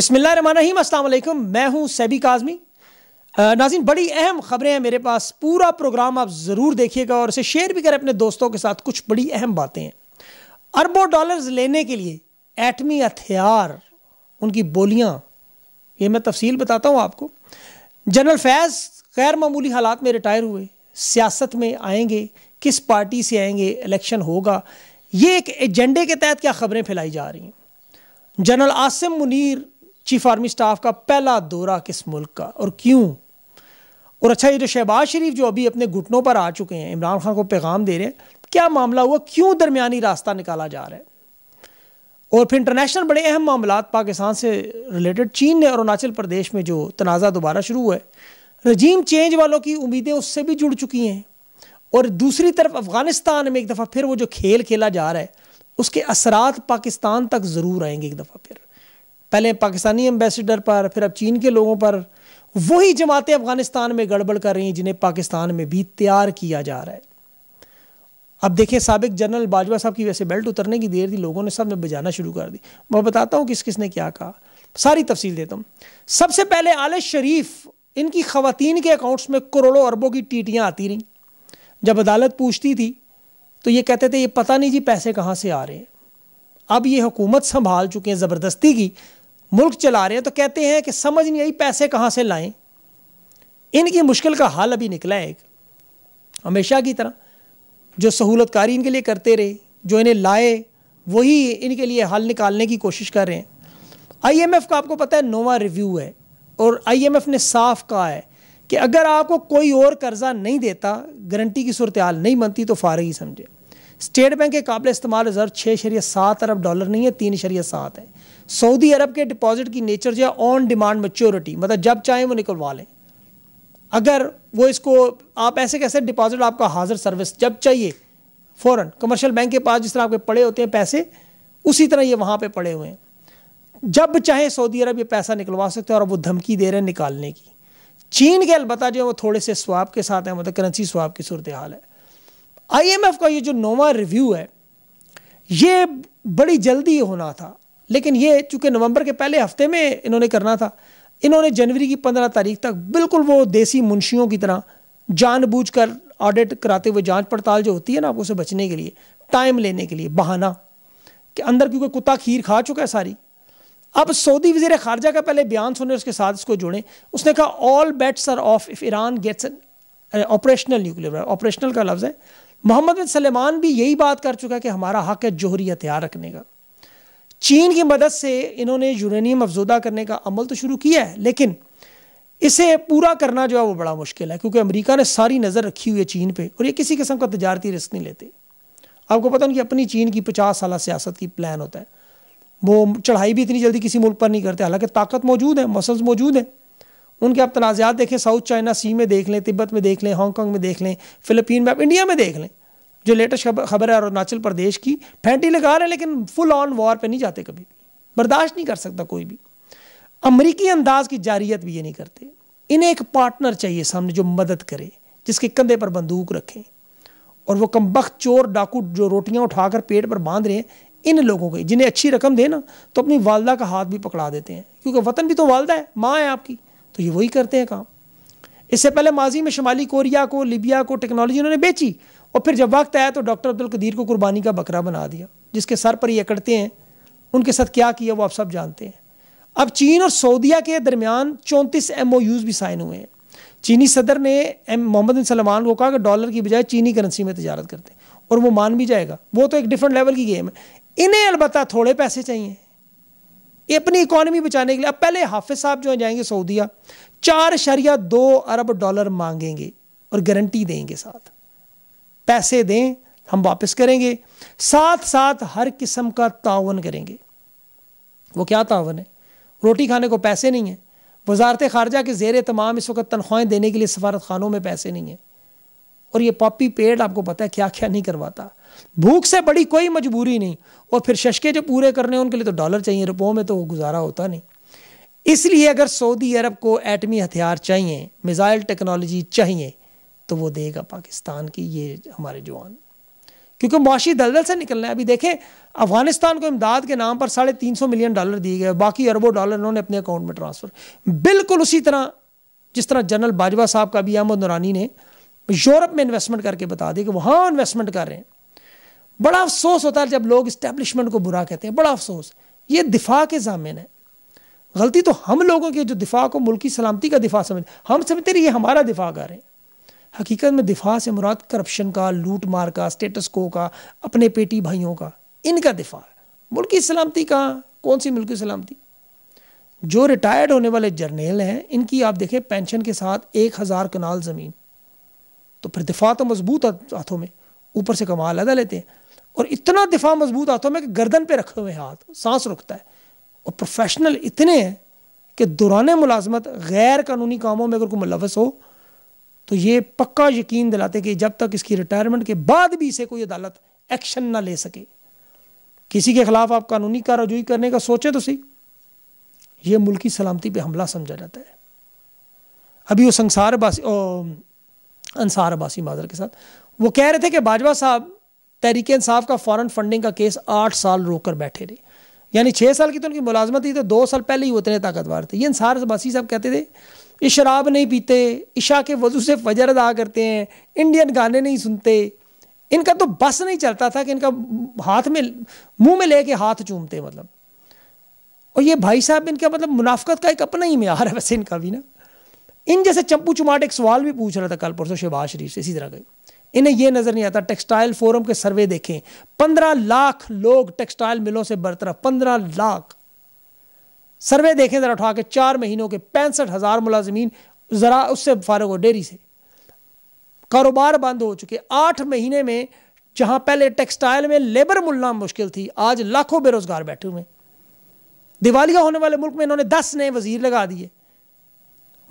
रही अल्लाम मैं हूं सैबी काजमी नाजिन बड़ी अहम खबरें हैं मेरे पास पूरा प्रोग्राम आप ज़रूर देखिएगा और इसे शेयर भी करें अपने दोस्तों के साथ कुछ बड़ी अहम बातें हैं अरबों डॉलर्स लेने के लिए एटमी हथियार उनकी बोलियां ये मैं तफसील बताता हूं आपको जनरल फैज़ गैर मामूली हालात में रिटायर हुए सियासत में आएंगे किस पार्टी से आएंगे इलेक्शन होगा ये एक एजेंडे के तहत क्या खबरें फैलाई जा रही हैं general Asim Munir chief army staff का पहला दौरा किस मुल्क का और क्यों और अच्छा ये जो शहबाज शरीफ जो अभी अपने घुटनों पर आ चुके हैं इमरान खान को पैगाम दे रहे हैं क्या मामला हुआ क्यों दरमियानी रास्ता निकाला जा रहा है और फिर इंटरनेशनल बड़े अहम मामला पाकिस्तान से रिलेटेड चीन ने अरुणाचल प्रदेश में जो तनाज़ा दोबारा शुरू हुआ है रजीम चेंज वालों की उम्मीदें उससे भी जुड़ चुकी हैं और दूसरी तरफ अफगानिस्तान में एक दफ़ा फिर वो जो खेल खेला जा रहा है उसके असरात पाकिस्तान तक ज़रूर आएंगे एक दफ़ा फिर पहले पाकिस्तानी एम्बेसडर पर फिर अब चीन के लोगों पर वही जमातें अफगानिस्तान में गड़बड़ कर रही हैं जिन्हें पाकिस्तान में भी तैयार किया जा रहा है अब देखिए सबक जनरल बाजवा साहब की वैसे बेल्ट उतरने की देर थी लोगों ने सब में बजाना शुरू कर दी मैं बताता हूँ किस किस ने क्या कहा सारी तफसील देता हूँ सबसे पहले आल शरीफ इनकी खातन के अकाउंट्स में करोड़ों अरबों की टीटियाँ आती रहीं जब अदालत पूछती थी तो ये कहते थे ये पता नहीं जी पैसे कहाँ से आ रहे हैं अब ये हुकूमत संभाल चुके हैं ज़बरदस्ती की मुल्क चला रहे हैं तो कहते हैं कि समझ नहीं आई पैसे कहाँ से लाएं इनकी मुश्किल का हाल अभी निकला है एक हमेशा की तरह जो सहूलतकारी इनके लिए करते रहे जो इन्हें लाए वही इनके लिए हल निकालने की कोशिश कर रहे हैं आईएमएफ का आपको पता है नोवा रिव्यू है और आईएमएफ ने साफ कहा है कि अगर आपको कोई और कर्जा नहीं देता गारंटी की सूरत हाल नहीं बनती तो फारग ही समझे स्टेट बैंक के काबिल इस्तेमाल रिजर्व छः शरिया सात अरब डॉलर नहीं है तीन शरिया सात है सऊदी अरब के डिपॉजिट की नेचर जो है ऑन डिमांड मच्योरिटी मतलब जब चाहें वो निकलवा लें अगर वो इसको आप ऐसे कैसे डिपॉजिट आपका हाजिर सर्विस जब चाहिए फ़ौरन कमर्शियल बैंक के पास जिस तरह आपके पड़े होते हैं पैसे उसी तरह ये वहाँ पर पड़े हुए हैं जब चाहे सऊदी अरब ये पैसा निकलवा सकते हैं और वो धमकी दे रहे हैं निकालने की चीन के अलबत्त जो है वो थोड़े से स्वाब के साथ है मतलब करेंसी स्वाब की सूरत हाल है आईएमएफ का ये जो नोवा रिव्यू है ये बड़ी जल्दी होना था लेकिन ये चूंकि नवंबर के पहले हफ्ते में इन्होंने करना था इन्होंने जनवरी की पंद्रह तारीख तक बिल्कुल वो देसी मुंशियों की तरह जानबूझकर ऑडिट कराते हुए जांच पड़ताल जो होती है ना आपको उसे बचने के लिए टाइम लेने के लिए बहाना कि अंदर क्योंकि कुत्ता खीर खा चुका है सारी अब सऊदी वजीर खारजा का पहले बयान सुने उसके साथ इसको जोड़े उसने कहा all bets are off if Iran gets operational nuclear operational का लफ्ज़ है मोहम्मद बिन सलेमान भी यही बात कर चुका है कि हमारा हक है जोहरी हथियार रखने का चीन की मदद से इन्होंने यूरेनियम अफजोदा करने का अमल तो शुरू किया है लेकिन इसे पूरा करना जो है वो बड़ा मुश्किल है क्योंकि अमेरिका ने सारी नज़र रखी हुई है चीन पे और ये किसी किस्म का तजारती रिस्क नहीं लेते आपको पता उनकी अपनी चीन की पचास साल सियासत की प्लान होता है वो चढ़ाई भी इतनी जल्दी किसी मुल्क पर नहीं करते हालांकि ताकत मौजूद है मसल्स मौजूद हैं उनके आप तनाज़ात देखें साउथ चाइना सी में देख लें तिब्बत में देख लें हांगकॉन्ग में देख लें फिलिपीन में आप इंडिया में देख लें जो लेटेस्ट खबर है अरुणाचल प्रदेश की फैंटी लगा रहे हैं लेकिन फुल ऑन वॉर पर नहीं जाते कभी बर्दाश्त नहीं कर सकता कोई भी अमरीकी अंदाज की जारियत भी ये नहीं करते इन्हें एक पार्टनर चाहिए सामने जो मदद करे जिसके कंधे पर बंदूक रखें और वो कम चोर डाकू जो रोटियां उठाकर पेट पर बांध रहे हैं इन लोगों के जिन्हें अच्छी रकम दे ना तो अपनी वालदा का हाथ भी पकड़ा देते हैं क्योंकि वतन भी तो वालदा है माँ है आपकी तो ये वही करते हैं काम इससे पहले माजी में शुमाली कोरिया को लिबिया को टेक्नोलॉजी उन्होंने बेची और फिर जब वक्त आया तो डॉक्टर अब्दुल कदीर को कुर्बानी का बकरा बना दिया जिसके सर पर ये अकड़ते हैं उनके साथ क्या किया वो आप सब जानते हैं अब चीन और सऊदिया के दरमियान चौंतीस एम भी साइन हुए हैं चीनी सदर ने एम मोहम्मद बिन सलमान को कहा कि डॉलर की बजाय चीनी करेंसी में तजारत करते हैं और वो मान भी जाएगा वो तो एक डिफरेंट लेवल की गेम है इन्हें अलबत्त थोड़े पैसे चाहिए ये अपनी इकोनॉमी बचाने के लिए अब पहले हाफिज साहब जो है जाएंगे सऊदिया चार शरिया दो अरब डॉलर मांगेंगे और गारंटी देंगे साथ पैसे दें हम वापस करेंगे साथ साथ हर किस्म का तावन करेंगे वो क्या तावन है रोटी खाने को पैसे नहीं है वजारत खारजा के जेर तमाम इस वक्त तनख्वाहें देने के लिए सफारत खानों में पैसे नहीं हैं और ये पॉपी पेड़ आपको पता है क्या क्या नहीं करवाता भूख से बड़ी कोई मजबूरी नहीं और फिर शशके जो पूरे करने उनके लिए तो डॉलर चाहिए रुपयों में तो गुजारा होता नहीं इसलिए अगर सऊदी अरब को एटमी हथियार चाहिए मिसाइल टेक्नोलॉजी चाहिए तो वो देगा पाकिस्तान की ये हमारे जवान क्योंकि मुआशी दलदल से निकलना है अभी देखें अफगानिस्तान को इमदाद के नाम पर साढ़े तीन सौ मिलियन डॉलर दिए गए बाकी अरबों डॉलर उन्होंने अपने अकाउंट में ट्रांसफर बिल्कुल उसी तरह जिस तरह जनरल बाजवा साहब का भी अहमद नुरानी ने यूरोप में इन्वेस्टमेंट करके बता दें कि वहाँ इन्वेस्टमेंट कर रहे हैं बड़ा अफसोस होता है जब लोग इस्टेब्लिशमेंट को बुरा कहते हैं बड़ा अफसोस ये दिफा के जामिन है गलती तो हम लोगों की जो दिफा को मुल्की सलामती का दिफा समझ हम समझते ये हमारा दिफा कर रहे हैं हकीकत में दिफा से मुराद करप्शन का लूट मार का स्टेटस को का अपने पेटी भाइयों का इनका दिफा मुल्की सलामती का कौन सी मुल्की सलामती जो रिटायर्ड होने वाले जर्नेल हैं इनकी आप देखें पेंशन के साथ एक हज़ार कनाल ज़मीन तो फिर दिफा तो मजबूत हाथों में ऊपर से कमाल अदा लेते हैं और इतना दिफा मजबूत हाथों में कि गर्दन पे रखे हुए हाथ सांस रुकता है और प्रोफेशनल इतने हैं कि दौरान मुलाजमत गैर कानूनी कामों में अगर कोई मुलवस हो तो ये पक्का यकीन दिलाते कि जब तक इसकी रिटायरमेंट के बाद भी इसे कोई अदालत एक्शन ना ले सके किसी के खिलाफ आप कानूनी कार्रवाई करने का सोचे तो सही ये मुल्की सलामती पे हमला समझा जाता है अभी वो संसार बासी अंसार अब्बासी माजर के साथ वो कह रहे थे कि बाजवा साहब तहरीक इंसाफ का फॉरन फंडिंग का केस आठ साल रोक कर बैठे रहे यानी छः साल की तो उनकी मुलाजमत थी तो दो साल पहले ही उतने ताकतवर थे ये अंसार अब्बासी साहब कहते थे ये शराब नहीं पीते इशा के वजू से फजर अदा करते हैं इंडियन गाने नहीं सुनते इनका तो बस नहीं चलता था कि इनका हाथ में मुंह में लेके हाथ चूमते मतलब और ये भाई साहब इनका मतलब मुनाफ्त का एक अपना ही म्यार है वैसे इनका भी ना इन जैसे चंपू चुमाट एक सवाल भी पूछ रहा था कल परसों शहबाज शरीफ से इसी तरह का इन्हें यह नजर नहीं आता टेक्सटाइल फोरम के सर्वे देखें पंद्रह लाख लोग टेक्सटाइल मिलों से बरतरफ पंद्रह लाख सर्वे देखें जरा उठा के चार महीनों के पैंसठ हजार मुलाजमीन जरा उससे फारग हो डेयरी से कारोबार बंद हो चुके आठ महीने में जहां पहले टेक्सटाइल में लेबर मिलना मुश्किल थी आज लाखों बेरोजगार बैठे हुए दिवालिया होने वाले मुल्क में इन्होंने दस नए वजीर लगा दिए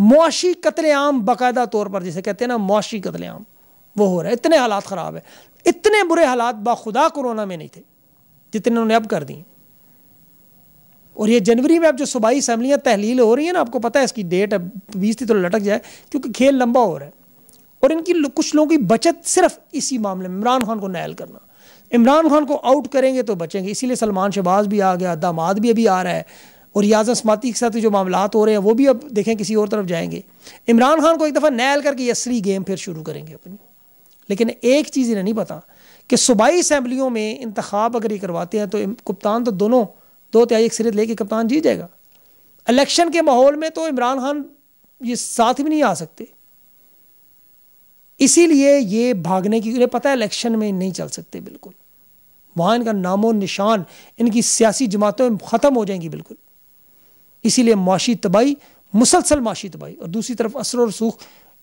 मुआशी कतलेआम बाकायदा तौर पर जिसे कहते हैं ना मुआशी कतलेआम वो हो रहा है इतने हालात ख़राब है इतने बुरे हालात बाखुदा कोरोना में नहीं थे जितने उन्होंने अब कर दिए और ये जनवरी में अब जो सूबाई असम्बलियाँ तहलील हो रही हैं ना आपको पता है इसकी डेट अब बीस थी तो लटक जाए क्योंकि खेल लंबा हो रहा है और इनकी कुछ लोगों की बचत सिर्फ इसी मामले में इमरान खान को नायल करना इमरान खान को आउट करेंगे तो बचेंगे इसीलिए सलमान शहबाज भी आ गया दामाद भी अभी आ रहा है और याज असमाती के साथ जो मामला हो रहे हैं वो भी अब देखें किसी और तरफ जाएंगे इमरान खान को एक दफ़ा नैल करके असली गेम फिर शुरू करेंगे अपनी लेकिन एक चीज़ इन्हें नहीं पता कि सूबाई असम्बलियों में इंतखब अगर ये करवाते हैं तो कप्तान तो दोनों दो तिहाई सिरत लेके कप्तान जीत जाएगा इलेक्शन के माहौल में तो इमरान खान ये साथ भी नहीं आ सकते इसीलिए ये भागने की उन्हें पता है इलेक्शन में नहीं चल सकते बिल्कुल वहाँ इनका नामो निशान इनकी सियासी जमातों में ख़त्म हो जाएंगी बिल्कुल इसीलिए माशी तबाही मुसलसल माशी तबाही और दूसरी तरफ असर और सूख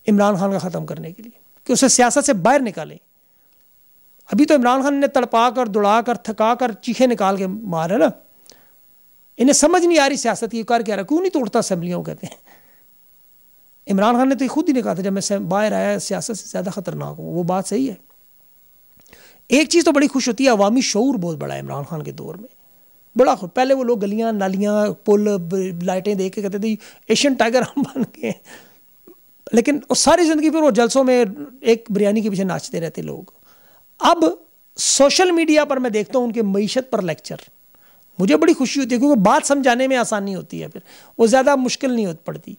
इमरान खान का ख़त्म करने के लिए कि उसे सियासत से बाहर निकालें अभी तो इमरान खान ने तड़पा कर दुड़ा कर थका कर चीखे निकाल के मारे ना इन्हें समझ नहीं आ रही सियासत की कर क्या रहा क्यों नहीं तोड़ता असम्बलियों कहते हैं इमरान खान ने तो खुद ही नहीं कहा था जब मैं बाहर आया सियासत से ज़्यादा ख़तरनाक हूँ वो बात सही है एक चीज़ तो बड़ी खुश होती है अवामी शौर बहुत बड़ा है इमरान खान के दौर में बड़ा खुश पहले वो लोग गलियाँ नालियाँ पुल लाइटें देख के कहते थे एशियन टाइगर हम बन गए लेकिन उस सारी ज़िंदगी फिर वो जलसों में एक बिरयानी के पीछे नाचते रहते लोग अब सोशल मीडिया पर मैं देखता हूँ उनके मीशत पर लेक्चर मुझे बड़ी खुशी होती है क्योंकि बात समझाने में आसानी होती है फिर वो ज़्यादा मुश्किल नहीं हो पड़ती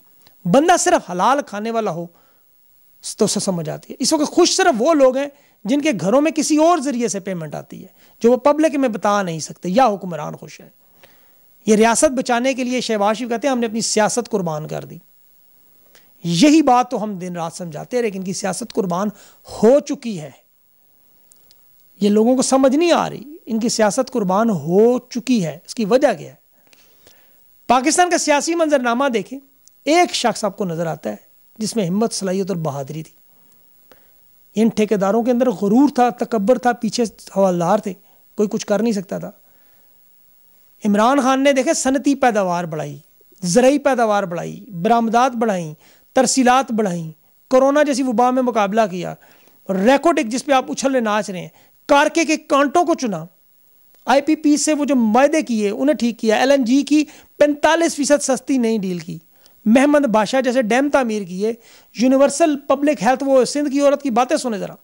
बंदा सिर्फ हलाल खाने वाला हो तो समझ आती है इस वक्त खुश सिर्फ वो लोग हैं जिनके घरों में किसी और जरिए से पेमेंट आती है जो वो पब्लिक में बता नहीं सकते या हुक्मरान खुश है ये रियासत बचाने के लिए शहबाज शरीफ कहते हैं हमने अपनी सियासत कुर्बान कर दी यही बात तो हम दिन रात समझाते हैं लेकिन की सियासत कुर्बान हो चुकी है ये लोगों को समझ नहीं आ रही इनकी सियासत कुर्बान हो चुकी है इसकी वजह क्या है पाकिस्तान का सियासी मंजरनामा देखें एक शख्स आपको नजर आता है जिसमें हिम्मत सलाहियत और बहादरी थी इन ठेकेदारों के अंदर गरूर था तकबर था पीछे हवालदार थे कोई कुछ कर नहीं सकता था इमरान खान ने देखे सनती पैदावार बढ़ाई ज़रूरी पैदावार बढ़ाई बरामदात बढ़ाई तरसीलात बढ़ाई कोरोना जैसी वबा में मुकाबला किया रेकोडिक जिस पे आप उछलने नाच रहे हैं कारके के कांटों को चुना आईपीपी से वो जो मायदे किए उन्हें ठीक किया एलएनजी की पैंतालीस फीसद सस्ती नई डील की मेहमद बादशाह जैसे डैम तामीर किए यूनिवर्सल पब्लिक हेल्थ वो सिंध की औरत की बातें सुने ज़रा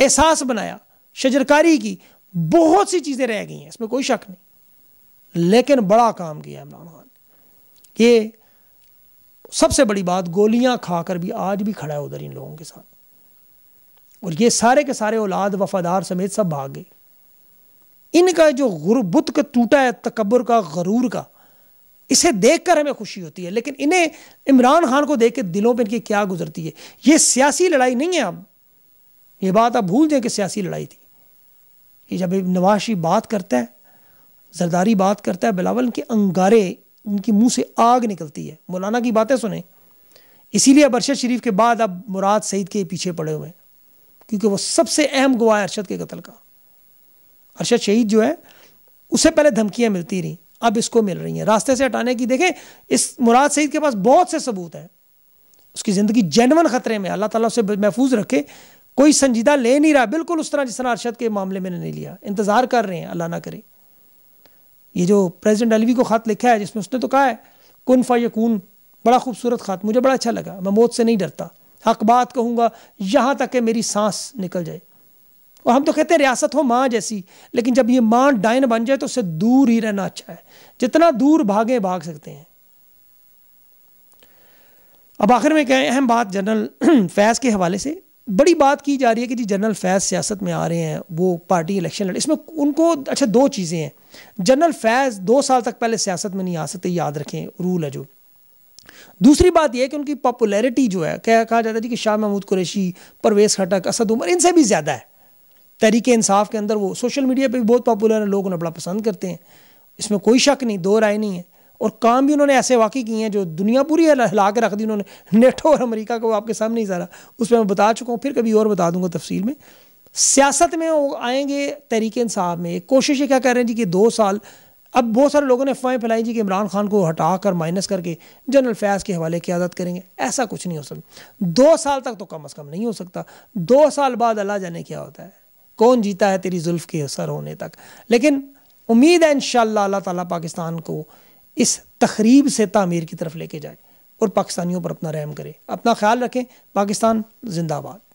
एहसास बनाया शजरकारी की बहुत सी चीज़ें रह गई हैं इसमें कोई शक नहीं लेकिन बड़ा काम किया इमरान खान ये सबसे बड़ी बात गोलियां खाकर भी आज भी खड़ा है उधर इन लोगों के साथ और ये सारे के सारे औलाद वफादार समेत सब भाग गए इनका जो गुरबुत का टूटा है तकबर का गरूर का इसे देखकर हमें खुशी होती है लेकिन इन्हें इमरान खान को देख के दिलों पर इनकी क्या गुजरती है ये सियासी लड़ाई नहीं है अब ये बात आप भूल दें कि सियासी लड़ाई थी ये जब नवाज शरीफ बात करता है जरदारी बात करता है बिलावल इनके अंगारे इनके मुंह से आग निकलती है मौलाना की बातें सुने इसीलिए अब अरशद शरीफ के बाद अब मुराद सईद के पीछे पड़े हुए हैं क्योंकि वो सबसे अहम गवाह है अरशद के कत्ल का अरशद शहीद जो है उसे पहले धमकियाँ मिलती रहीं अब इसको मिल रही हैं रास्ते से हटाने की देखें इस मुराद सईद के पास बहुत से सबूत हैं उसकी ज़िंदगी जैनवन ख़तरे में अल्लाह ताला उसे महफूज रखे कोई संजीदा ले नहीं रहा बिल्कुल उस तरह जिस तरह अरशद के मामले में नहीं लिया इंतज़ार कर रहे हैं अल्लाह ना करे ये जो प्रेजिडेंट अलवी को ख़त लिखा है जिसमें उसने तो कहा है कन यकून बड़ा खूबसूरत ख़त मुझे बड़ा अच्छा लगा मैं मौत से नहीं डरता हक बात कहूँगा यहाँ तक कि मेरी सांस निकल जाए और हम तो कहते हैं रियासत हो माँ जैसी लेकिन जब ये माँ डाइन बन जाए तो उससे दूर ही रहना अच्छा है जितना दूर भागे भाग सकते हैं अब आखिर में कहें अहम बात जनरल फैज़ के हवाले से बड़ी बात की जा रही है कि जी जनरल फैज़ सियासत में आ रहे हैं वो पार्टी इलेक्शन लड़ इसमें उनको अच्छा दो चीज़ें हैं जनरल फैज़ दो साल तक पहले सियासत में नहीं आ सकते याद रखें रूल है जो दूसरी बात यह कि उनकी पॉपुलैरिटी जो है क्या कहा जाता है जी कि शाह महमूद कुरैशी परवेज़ खटक असद उमर इनसे भी ज़्यादा है तरीके इंसाफ के अंदर वो सोशल मीडिया पर भी बहुत पॉपुलर है लोग उन्हें बड़ा पसंद करते हैं इसमें कोई शक नहीं दो राय नहीं है और काम भी उन्होंने ऐसे वाकई किए हैं जो दुनिया पूरी हिला के रख दी उन्होंने नेटो और अमेरिका को आपके सामने ही सारा उस पर मैं बता चुका हूँ फिर कभी और बता दूंगा तफसील में सियासत में वो आएंगे तरीके इंसाफ में कोशिश ये क्या कर रहे हैं जी कि दो साल अब बहुत सारे लोगों ने अफवाहें फैलाई जी कि इमरान खान को हटा कर माइनस करके जनरल फैज़ के हवाले आदत करेंगे ऐसा कुछ नहीं हो सकता दो साल तक तो कम अज़ कम नहीं हो सकता दो साल बाद अल्लाह जाने क्या होता है कौन जीता है तेरी जुल्फ के असर होने तक लेकिन उम्मीद है इन अल्लाह ताला पाकिस्तान को इस तकरीब से तामीर की तरफ लेके जाए और पाकिस्तानियों पर अपना रहम करे अपना ख्याल रखें पाकिस्तान जिंदाबाद